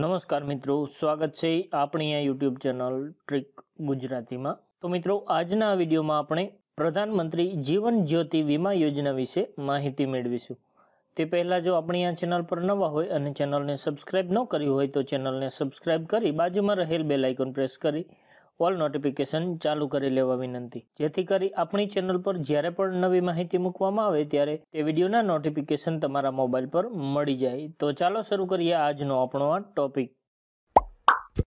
નમસ્કાર મિત્રો સ્વાગત છે આપણી આ યુટ્યુબ ચેનલ ટ્રીક ગુજરાતીમાં તો મિત્રો આજના વિડીયોમાં આપણે પ્રધાનમંત્રી જીવન જ્યોતિ વીમા યોજના વિશે માહિતી મેળવીશું તે પહેલાં જો આપણી આ ચેનલ પર નવા હોય અને ચેનલને સબસ્ક્રાઈબ ન કરી હોય તો ચેનલને સબસ્ક્રાઈબ કરી બાજુમાં રહેલ બેલાઇકોન પ્રેસ કરી ઓલ નોટિફિકેશન ચાલુ કરી લેવા વિનંતી જેથી કરી આપણી ચેનલ પર જ્યારે પણ નવી માહિતી મૂકવામાં આવે ત્યારે તે વિડીયોના નોટિફિકેશન તમારા મોબાઈલ પર મળી જાય તો ચાલો શરૂ કરીએ આજનો આપણો આ ટોપિક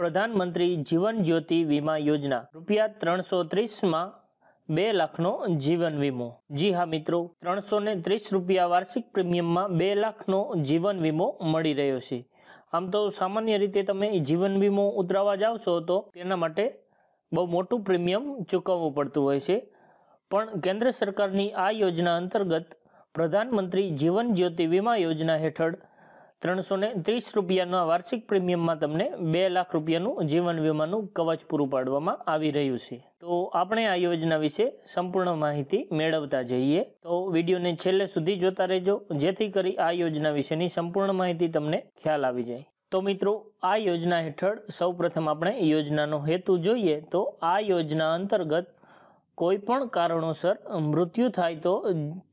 પ્રધાનમંત્રી જીવન જ્યોતિ વીમા યોજના રૂપિયા ત્રણસો ત્રીસમાં બે લાખનો જીવન વીમો જી હા મિત્રો ત્રણસો ને ત્રીસ રૂપિયા વાર્ષિક પ્રીમિયમમાં બે લાખનો જીવન વીમો મળી રહ્યો છે આમ તો સામાન્ય રીતે તમે જીવન વીમો ઉતરાવવા જાવશો તો તેના માટે બહુ મોટું પ્રીમિયમ ચૂકવવું પડતું હોય છે પણ કેન્દ્ર સરકારની આ યોજના અંતર્ગત પ્રધાનમંત્રી જીવન જ્યોતિ વીમા યોજના હેઠળ ત્રણસો ને ત્રીસ રૂપિયાના વાર્ષિક પ્રીમિયમમાં તમને બે લાખ રૂપિયાનું જીવન વીમાનું કવચ પૂરું પાડવામાં આવી રહ્યું છે તો આપણે આ યોજના વિશે સંપૂર્ણ માહિતી મેળવતા જઈએ તો વિડીયોને છેલ્લે સુધી જોતા રહેજો જેથી કરી આ યોજના વિશેની સંપૂર્ણ માહિતી તમને ખ્યાલ આવી જાય તો મિત્રો આ યોજના હેઠળ સૌપ્રથમ આપણે યોજનાનો હેતુ જોઈએ તો આ યોજના અંતર્ગત કોઈપણ કારણોસર મૃત્યુ થાય તો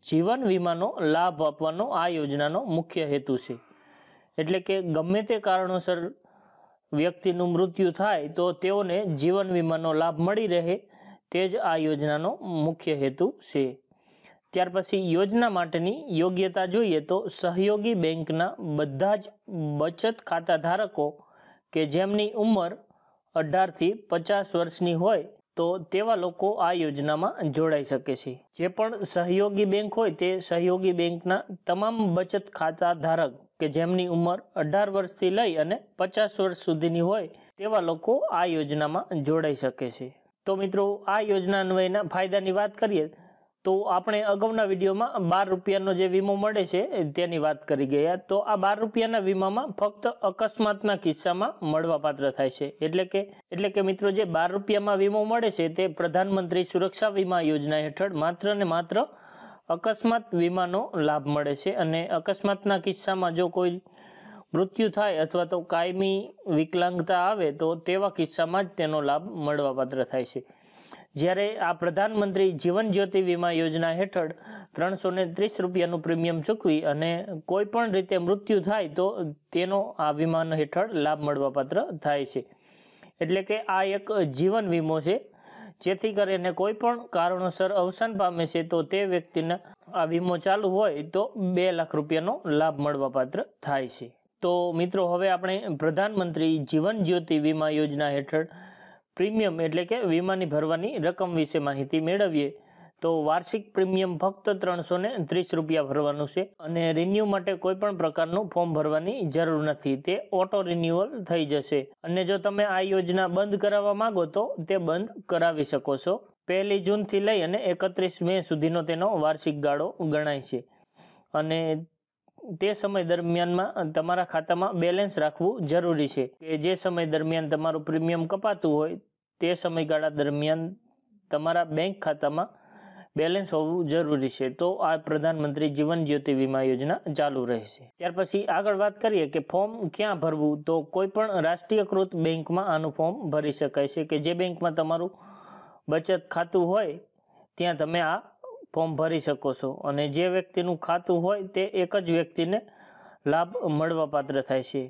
જીવન વીમાનો લાભ આપવાનો આ યોજનાનો મુખ્ય હેતુ છે એટલે કે ગમે તે કારણોસર વ્યક્તિનું મૃત્યુ થાય તો તેઓને જીવન વીમાનો લાભ મળી રહે તે જ આ યોજનાનો મુખ્ય હેતુ છે ત્યાર પછી યોજના માટેની યોગ્યતા જોઈએ તો સહયોગી બેંકના બધા જ બચત ખાતાધારકો કે જેમની ઉંમર અઢારથી પચાસ વર્ષની હોય તો તેવા લોકો આ યોજનામાં જોડાઈ શકે છે જે પણ સહયોગી બેંક હોય તે સહયોગી બેંકના તમામ બચત ખાતા ધારક કે જેમની ઉંમર અઢાર વર્ષથી લઈ અને પચાસ વર્ષ સુધીની હોય તેવા લોકો આ યોજનામાં જોડાઈ શકે છે તો મિત્રો આ યોજના અન્વયના ફાયદાની વાત કરીએ તો આપણે અગાઉના વિડીયોમાં બાર રૂપિયાનો જે વીમો મળે છે તેની વાત કરી ગયા તો આ બાર રૂપિયાના વીમામાં ફક્ત અકસ્માતના કિસ્સામાં મળવાપાત્ર થાય છે એટલે કે એટલે કે મિત્રો જે બાર રૂપિયામાં વીમો મળે છે તે પ્રધાનમંત્રી સુરક્ષા વીમા યોજના હેઠળ માત્ર ને માત્ર અકસ્માત વીમાનો લાભ મળે છે અને અકસ્માતના કિસ્સામાં જો કોઈ મૃત્યુ થાય અથવા તો કાયમી વિકલાંગતા આવે તો તેવા કિસ્સામાં જ તેનો લાભ મળવાપાત્ર થાય છે જ્યારે આ પ્રધાનમંત્રી જીવન જ્યોતિ વીમા યોજના હેઠળ ત્રણસો ને ત્રીસ રૂપિયાનું પ્રીમિયમ ચૂકવી અને કોઈ પણ રીતે મૃત્યુ થાય તો તેનો આ વીમાનો હેઠળ લાભ મળવાપાત્ર થાય છે એટલે કે આ એક જીવન વીમો છે જેથી કરીને કોઈ પણ કારણોસર અવસાન પામે છે તો તે વ્યક્તિને આ વીમો ચાલુ હોય તો બે લાખ રૂપિયાનો લાભ મળવાપાત્ર થાય છે તો મિત્રો હવે આપણે પ્રધાનમંત્રી જીવન જ્યોતિ વીમા યોજના હેઠળ પ્રીમિયમ એટલે કે વીમાની ભરવાની રકમ વિશે માહિતી મેળવીએ તો વાર્ષિક પ્રીમિયમ ફક્ત ત્રણસો ને ત્રીસ રૂપિયા ભરવાનું છે અને રિન્યૂ માટે કોઈ પણ પ્રકારનું ફોર્મ ભરવાની જરૂર નથી તે ઓટો રિન્યુઅલ થઈ જશે અને જો તમે આ યોજના બંધ કરાવવા માંગો તો તે બંધ કરાવી શકો છો પહેલી જૂનથી લઈ અને એકત્રીસ મે સુધીનો તેનો વાર્ષિક ગાળો ગણાય છે અને તે સમય દરમિયાનમાં તમારા ખાતામાં બેલેન્સ રાખવું જરૂરી છે કે જે સમય દરમિયાન તમારું પ્રીમિયમ કપાતું હોય તે સમયગાળા દરમિયાન તમારા બેંક ખાતામાં બેલેન્સ હોવું જરૂરી છે તો આ પ્રધાનમંત્રી જીવન જ્યોતિ વીમા યોજના ચાલુ રહેશે ત્યાર પછી આગળ વાત કરીએ કે ફોર્મ ક્યાં ભરવું તો કોઈપણ રાષ્ટ્રીયકૃત બેંકમાં આનું ફોર્મ ભરી શકાય છે કે જે બેંકમાં તમારું બચત ખાતું હોય ત્યાં તમે આ ફોર્મ ભરી શકો છો અને જે વ્યક્તિનું ખાતું હોય તે એક જ વ્યક્તિને લાભ મળવાપાત્ર થાય છે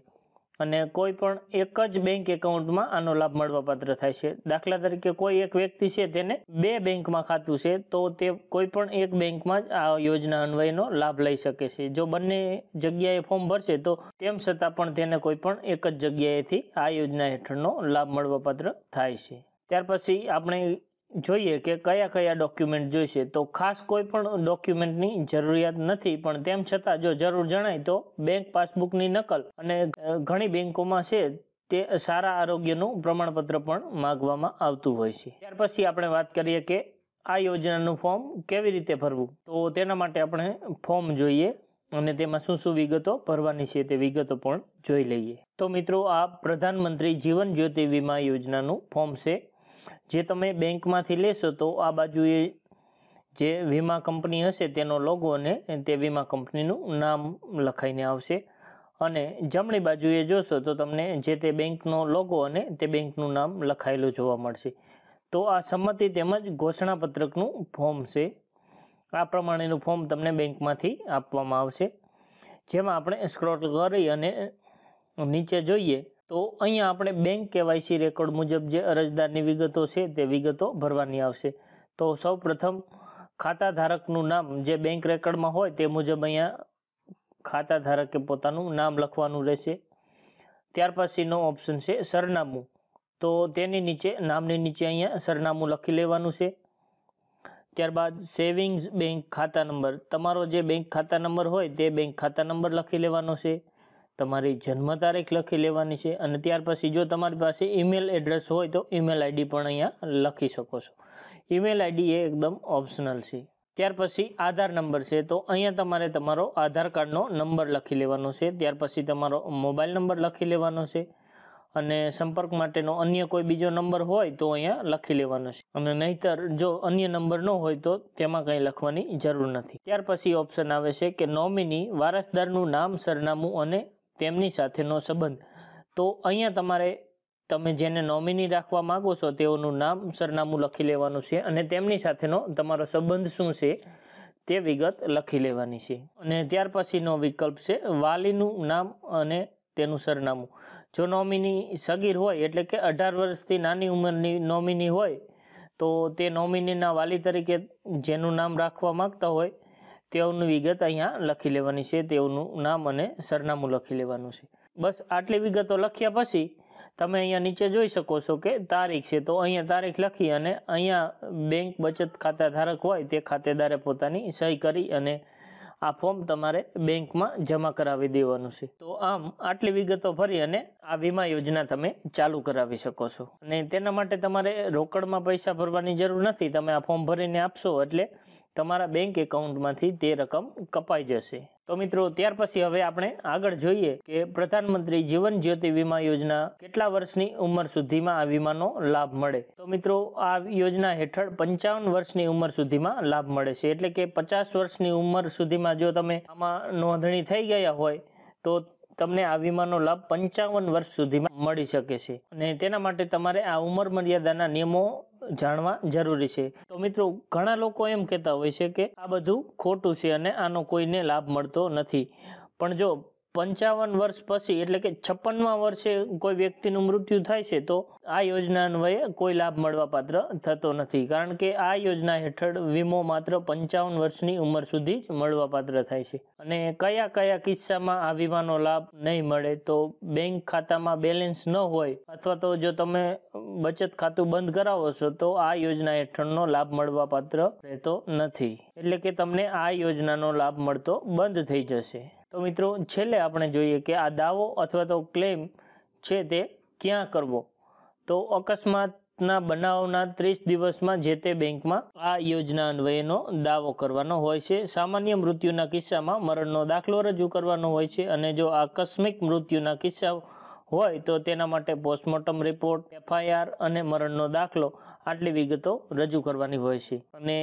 અને કોઈ પણ એક જ બેંક એકાઉન્ટમાં આનો લાભ મળવાપાત્ર થાય છે દાખલા તરીકે કોઈ એક વ્યક્તિ છે તેને બે બેંકમાં ખાતું છે તો તે કોઈ પણ એક બેંકમાં જ આ યોજના અન્વયનો લાભ લઈ શકે છે જો બંને જગ્યાએ ફોર્મ ભરશે તો તેમ છતાં પણ તેને કોઈ પણ એક જ જગ્યાએથી આ યોજના હેઠળનો લાભ મળવાપાત્ર થાય છે ત્યાર પછી આપણે જોઈએ કે કયા કયા ડોક્યુમેન્ટ જોઈશે તો ખાસ કોઈ પણ ડોક્યુમેન્ટની જરૂરિયાત નથી પણ તેમ છતાં જો જરૂર જણાય તો બેંક પાસબુકની નકલ અને ઘણી બેંકોમાં છે તે સારા આરોગ્યનું પ્રમાણપત્ર પણ માગવામાં આવતું હોય છે ત્યાર પછી આપણે વાત કરીએ કે આ યોજનાનું ફોર્મ કેવી રીતે ભરવું તો તેના માટે આપણે ફોર્મ જોઈએ અને તેમાં શું શું વિગતો ભરવાની છે તે વિગતો પણ જોઈ લઈએ તો મિત્રો આ પ્રધાનમંત્રી જીવન જ્યોતિ વીમા યોજનાનું ફોર્મ છે જે તમે બેંકમાંથી લેશો તો આ બાજુએ જે વીમા કંપની હશે તેનો લોગો અને તે વીમા કંપનીનું નામ લખાઈને આવશે અને જમણી બાજુએ જોશો તો તમને જે તે બેંકનો લોગો અને તે બેંકનું નામ લખાયેલું જોવા મળશે તો આ સંમતિ તેમજ ઘોષણાપત્રકનું ફોર્મ છે આ પ્રમાણેનું ફોર્મ તમને બેંકમાંથી આપવામાં આવશે જેમાં આપણે સ્ક્રોલ કરી અને નીચે જોઈએ તો અહીંયા આપણે બેંક કેવાયસી રેકોર્ડ મુજબ જે અરજદારની વિગતો છે તે વિગતો ભરવાની આવશે તો સૌ પ્રથમ ખાતા નામ જે બેંક રેકોર્ડમાં હોય તે મુજબ અહીંયા ખાતાધારકે પોતાનું નામ લખવાનું રહેશે ત્યાર પછીનો ઓપ્શન છે સરનામું તો તેની નીચે નામની નીચે અહીંયા સરનામું લખી લેવાનું છે ત્યારબાદ સેવિંગ્સ બેંક ખાતા નંબર તમારો જે બેંક ખાતા નંબર હોય તે બેંક ખાતા નંબર લખી લેવાનો છે તમારી જન્મ તારીખ લખી લેવાની છે અને ત્યાર પછી જો તમારી પાસે ઈમેલ એડ્રેસ હોય તો ઈમેલ આઈડી પણ અહીંયા લખી શકો છો ઈમેલ આઈડી એ એકદમ ઓપ્શનલ છે ત્યાર પછી આધાર નંબર છે તો અહીંયા તમારે તમારો આધાર કાર્ડનો નંબર લખી લેવાનો છે ત્યાર પછી તમારો મોબાઈલ નંબર લખી લેવાનો છે અને સંપર્ક માટેનો અન્ય કોઈ બીજો નંબર હોય તો અહીંયા લખી લેવાનો છે અને નહીતર જો અન્ય નંબર ન હોય તો તેમાં કંઈ લખવાની જરૂર નથી ત્યાર પછી ઓપ્શન આવે છે કે નોમિની વારસદારનું નામ સરનામું અને તેમની સાથેનો સંબંધ તો અહીંયા તમારે તમે જેને નોમિની રાખવા માગો છો તેઓનું નામ સરનામું લખી લેવાનું છે અને તેમની સાથેનો તમારો સંબંધ શું છે તે વિગત લખી લેવાની છે અને ત્યાર પછીનો વિકલ્પ છે વાલીનું નામ અને તેનું સરનામું જો નોમિની સગીર હોય એટલે કે અઢાર વર્ષથી નાની ઉંમરની નોમિની હોય તો તે નોમિનીના વાલી તરીકે જેનું નામ રાખવા માગતા હોય તેઓની વિગત અહીંયા લખી લેવાની છે તેઓનું નામ અને સરનામું લખી લેવાનું છે બસ આટલી વિગતો લખ્યા પછી તમે અહીંયા નીચે જોઈ શકો છો કે તારીખ છે તો અહીંયા તારીખ લખી અને અહીંયા બેંક બચત ખાતા ધારક હોય તે ખાતેદારે પોતાની સહી કરી અને આ ફોર્મ તમારે બેંકમાં જમા કરાવી દેવાનું છે તો આમ આટલી વિગતો ભરી અને આ વીમા યોજના તમે ચાલુ કરાવી શકો છો અને તેના માટે તમારે રોકડમાં પૈસા ભરવાની જરૂર નથી તમે આ ફોર્મ ભરીને આપશો એટલે તમારા બેંક એકાઉન્ટમાંથી તે રકમ કપાઈ જશે તો મિત્રો ત્યાર પછી હવે આપણે આગળ જોઈએ કે પ્રધાનમંત્રી જીવન જ્યોતિ વીમા યોજના કેટલા વર્ષની ઉંમર સુધીમાં આ વીમાનો લાભ મળે તો મિત્રો આ યોજના હેઠળ પંચાવન વર્ષની ઉંમર સુધીમાં લાભ મળે છે એટલે કે પચાસ વર્ષની ઉંમર સુધીમાં જો તમે આમાં નોંધણી થઈ ગયા હોય તો તમને આ વીમાનો લાભ પંચાવન વર્ષ સુધીમાં મળી શકે છે અને તેના માટે તમારે આ ઉંમર મર્યાદાના નિયમો જાણવા જરૂરી છે તો મિત્રો ઘણા લોકો એમ કહેતા હોય છે કે આ બધું ખોટું છે અને આનો કોઈને લાભ મળતો નથી પણ જો પંચાવન વર્ષ પછી એટલે કે છપ્પનમાં વર્ષે કોઈ વ્યક્તિનું મૃત્યુ થાય છે તો આ યોજના અન્વયે કોઈ લાભ મળવાપાત્ર થતો નથી કારણ કે આ યોજના હેઠળ વીમો માત્ર પંચાવન વર્ષની ઉંમર સુધી જ મળવાપાત્ર થાય છે અને કયા કયા કિસ્સામાં આ વીમાનો લાભ નહીં મળે તો બેંક ખાતામાં બેલેન્સ ન હોય અથવા તો જો તમે બચત ખાતું બંધ કરાવો છો તો આ યોજના હેઠળનો લાભ મળવાપાત્ર રહેતો નથી એટલે કે તમને આ યોજનાનો લાભ મળતો બંધ થઈ જશે તો મિત્રો છેલ્લે આપણે જોઈએ કે આ દાવો અથવા તો ક્લેમ છે તે ક્યાં કરવો તો અકસ્માતના બનાવના ત્રીસ દિવસમાં જે તે બેંકમાં આ યોજના અન્વયેનો દાવો કરવાનો હોય છે સામાન્ય મૃત્યુના કિસ્સામાં મરણનો દાખલો રજૂ કરવાનો હોય છે અને જો આકસ્મિક મૃત્યુના કિસ્સા હોય તો તેના માટે પોસ્ટમોર્ટમ રિપોર્ટ એફઆઈઆર અને મરણનો દાખલો આટલી વિગતો રજૂ કરવાની હોય છે અને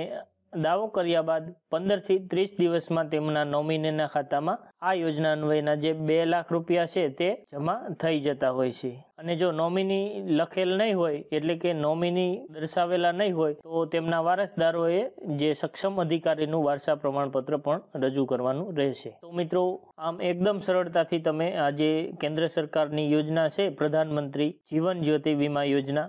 દાવો કર્યા બાદ પંદરથી ત્રીસ દિવસમાં તેમના નોમિનીના ખાતામાં આ યોજના અન્વયના જે બે લાખ રૂપિયા છે તે જમા થઈ જતા હોય છે અને જો નોમિની લખેલ નહીં હોય એટલે કે નોમિની દર્શાવેલા નહીં હોય તો તેમના વારસદારોએ જે સક્ષમ અધિકારીનું વારસા પ્રમાણપત્ર પણ રજૂ કરવાનું રહેશે તો મિત્રો આમ એકદમ સરળતાથી તમે આ જે કેન્દ્ર સરકારની યોજના છે પ્રધાનમંત્રી જીવન જ્યોતિ વીમા યોજના